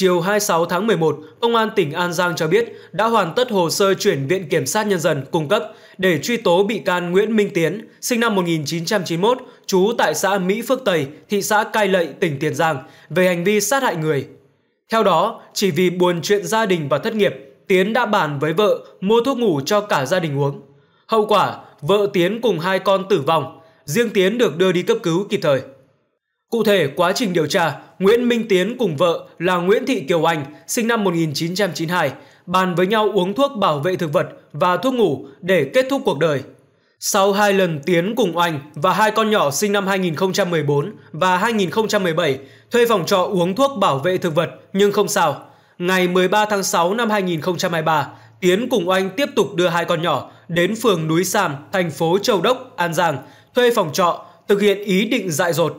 Chiều 26 tháng 11, Công an tỉnh An Giang cho biết đã hoàn tất hồ sơ chuyển Viện Kiểm sát Nhân dân cung cấp để truy tố bị can Nguyễn Minh Tiến, sinh năm 1991, trú tại xã Mỹ Phước Tây, thị xã Cai Lậy, tỉnh Tiền Giang, về hành vi sát hại người. Theo đó, chỉ vì buồn chuyện gia đình và thất nghiệp, Tiến đã bàn với vợ mua thuốc ngủ cho cả gia đình uống. Hậu quả, vợ Tiến cùng hai con tử vong, riêng Tiến được đưa đi cấp cứu kịp thời. Cụ thể, quá trình điều tra, Nguyễn Minh Tiến cùng vợ là Nguyễn Thị Kiều Anh, sinh năm 1992, bàn với nhau uống thuốc bảo vệ thực vật và thuốc ngủ để kết thúc cuộc đời. Sau hai lần Tiến cùng Anh và hai con nhỏ sinh năm 2014 và 2017 thuê phòng trọ uống thuốc bảo vệ thực vật nhưng không sao. Ngày 13 tháng 6 năm 2023, Tiến cùng Anh tiếp tục đưa hai con nhỏ đến phường Núi Sam, thành phố Châu Đốc, An Giang, thuê phòng trọ, thực hiện ý định dại dột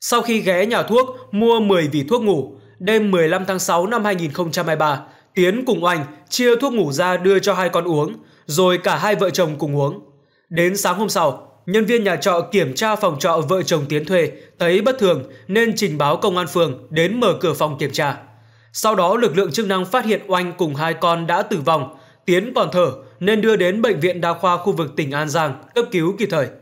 sau khi ghé nhà thuốc mua 10 vỉ thuốc ngủ, đêm 15 tháng 6 năm 2023, Tiến cùng Oanh chia thuốc ngủ ra đưa cho hai con uống, rồi cả hai vợ chồng cùng uống. Đến sáng hôm sau, nhân viên nhà trọ kiểm tra phòng trọ vợ chồng Tiến thuê, thấy bất thường nên trình báo công an phường đến mở cửa phòng kiểm tra. Sau đó lực lượng chức năng phát hiện Oanh cùng hai con đã tử vong, Tiến còn thở nên đưa đến bệnh viện đa khoa khu vực tỉnh An Giang cấp cứu kịp thời.